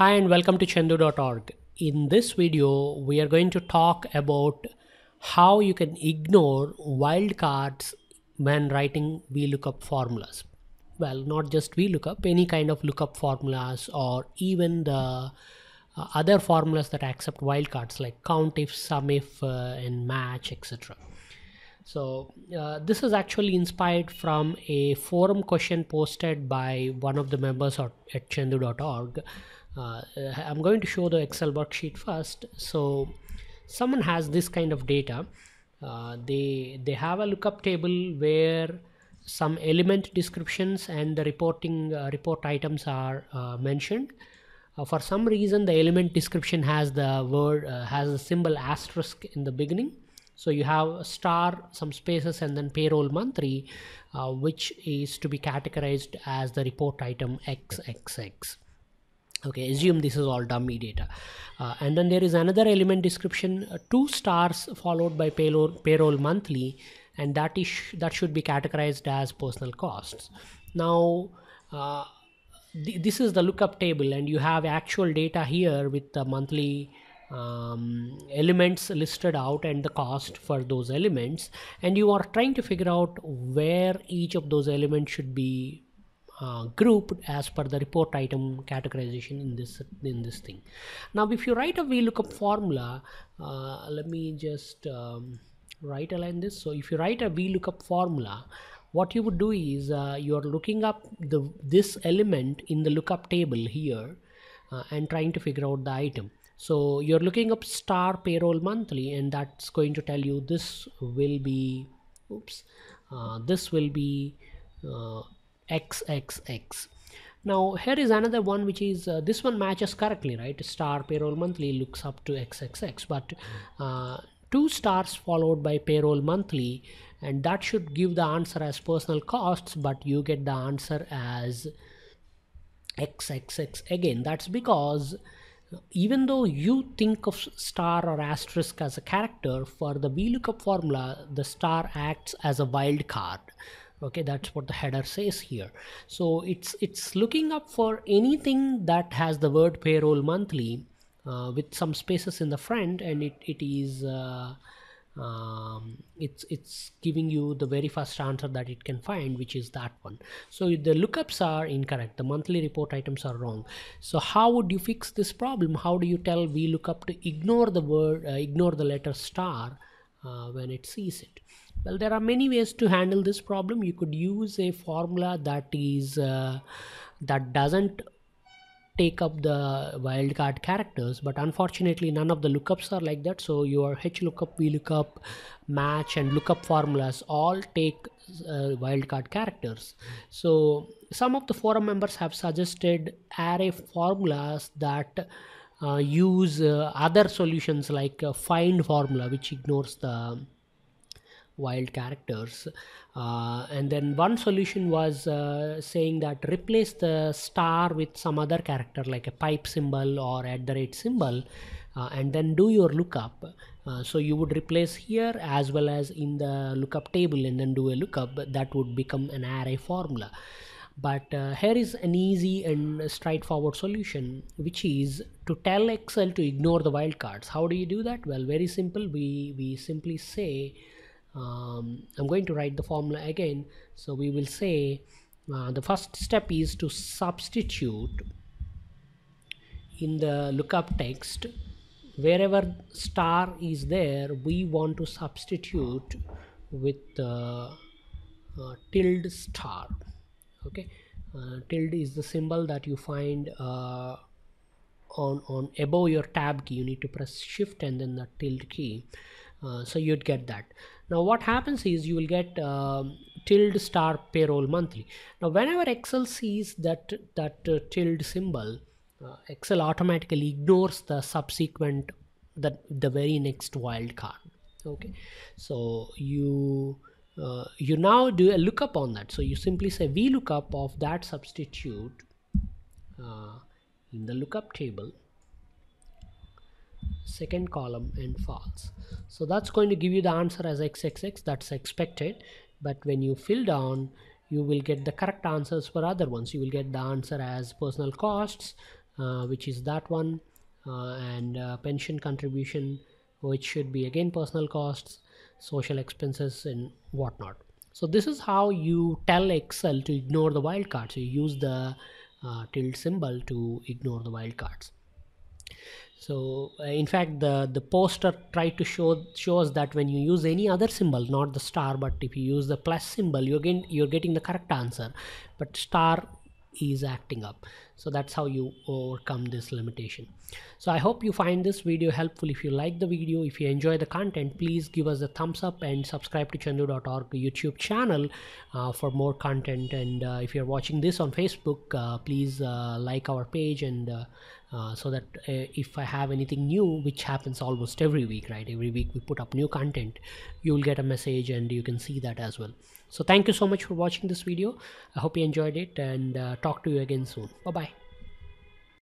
Hi and welcome to Chendu.org. In this video, we are going to talk about how you can ignore wildcards when writing VLOOKUP formulas. Well, not just VLOOKUP, any kind of lookup formulas or even the uh, other formulas that accept wildcards like COUNTIF, SUMIF, uh, and MATCH, etc. So uh, this is actually inspired from a forum question posted by one of the members at, Chendu.org uh, I'm going to show the Excel worksheet first so someone has this kind of data uh, they they have a lookup table where some element descriptions and the reporting uh, report items are uh, mentioned uh, for some reason the element description has the word uh, has the symbol asterisk in the beginning so you have a star, some spaces, and then payroll monthly, uh, which is to be categorized as the report item XXX okay assume this is all dummy data uh, and then there is another element description uh, two stars followed by payroll payroll monthly and that is that should be categorized as personal costs now uh, th this is the lookup table and you have actual data here with the monthly um, elements listed out and the cost for those elements and you are trying to figure out where each of those elements should be uh, grouped as per the report item categorization in this in this thing now if you write a vlookup formula uh, let me just um, right align this so if you write a vlookup formula what you would do is uh, you are looking up the this element in the lookup table here uh, and trying to figure out the item so you're looking up star payroll monthly and that's going to tell you this will be oops uh, this will be uh, xxx now here is another one which is uh, this one matches correctly right star payroll monthly looks up to xxx but uh, two stars followed by payroll monthly and that should give the answer as personal costs but you get the answer as xxx again that's because uh, even though you think of star or asterisk as a character for the vlookup formula the star acts as a wild card okay that's what the header says here so it's it's looking up for anything that has the word payroll monthly uh, with some spaces in the front and it, it is uh, um, it's it's giving you the very first answer that it can find which is that one so the lookups are incorrect the monthly report items are wrong so how would you fix this problem how do you tell we look up to ignore the word uh, ignore the letter star uh, when it sees it well, there are many ways to handle this problem. You could use a formula that is uh, that doesn't take up the wildcard characters, but unfortunately, none of the lookups are like that. So your HLOOKUP, VLOOKUP, match, and lookup formulas all take uh, wildcard characters. So some of the forum members have suggested array formulas that. Uh, use uh, other solutions like uh, find formula which ignores the wild characters. Uh, and then one solution was uh, saying that replace the star with some other character like a pipe symbol or at the rate symbol uh, and then do your lookup. Uh, so you would replace here as well as in the lookup table and then do a lookup that would become an array formula. But uh, here is an easy and straightforward solution which is to tell Excel to ignore the wildcards. How do you do that? Well, very simple. We, we simply say um, I'm going to write the formula again so we will say uh, the first step is to substitute in the lookup text wherever star is there we want to substitute with uh, uh, tilde star okay uh, tilde is the symbol that you find uh, on on above your tab key you need to press shift and then the tilde key uh, so you'd get that now what happens is you will get uh, tilde star payroll monthly. Now whenever Excel sees that, that uh, tilde symbol, uh, Excel automatically ignores the subsequent, the, the very next wildcard. Okay, so you uh, you now do a lookup on that. So you simply say VLOOKUP of that substitute uh, in the lookup table second column and false so that's going to give you the answer as xxx that's expected but when you fill down you will get the correct answers for other ones you will get the answer as personal costs uh, which is that one uh, and uh, pension contribution which should be again personal costs social expenses and whatnot so this is how you tell excel to ignore the wildcards you use the uh, tilde symbol to ignore the wildcards so uh, in fact the the poster tried to show shows that when you use any other symbol not the star but if you use the plus symbol you're getting you're getting the correct answer but star is acting up so that's how you overcome this limitation so i hope you find this video helpful if you like the video if you enjoy the content please give us a thumbs up and subscribe to chandu.org youtube channel uh, for more content and uh, if you're watching this on facebook uh, please uh, like our page and uh, uh, so that uh, if i have anything new which happens almost every week right every week we put up new content you will get a message and you can see that as well so thank you so much for watching this video i hope you enjoyed it and uh, talk to you again soon bye bye